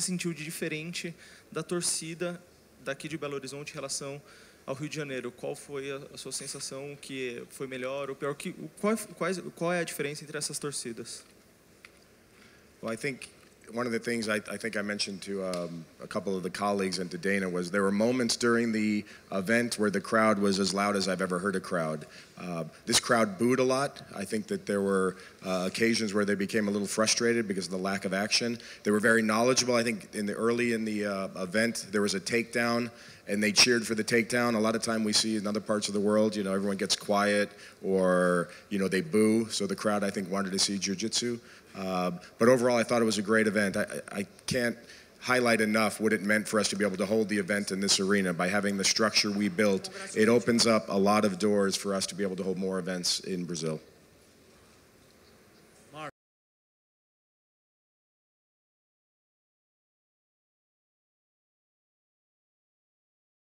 se sentiu de diferente da torcida daqui de Belo Horizonte em relação ao Rio de Janeiro? Qual foi a, sua sensação que foi melhor ou pior? Que, qual, qual, qual é a diferença entre essas torcidas? Well, I think one of the things I, I think I mentioned to um, a couple of the colleagues and to Dana was there were moments during the event where the crowd was as loud as I've ever heard a crowd. Uh, this crowd booed a lot. I think that there were uh, occasions where they became a little frustrated because of the lack of action. They were very knowledgeable. I think in the early in the uh, event there was a takedown and they cheered for the takedown. A lot of time we see in other parts of the world, you know, everyone gets quiet or you know they boo. So the crowd I think wanted to see jujitsu. Uh, but overall, I thought it was a great event. I, I can't highlight enough what it meant for us to be able to hold the event in this arena. By having the structure we built, it opens up a lot of doors for us to be able to hold more events in Brazil.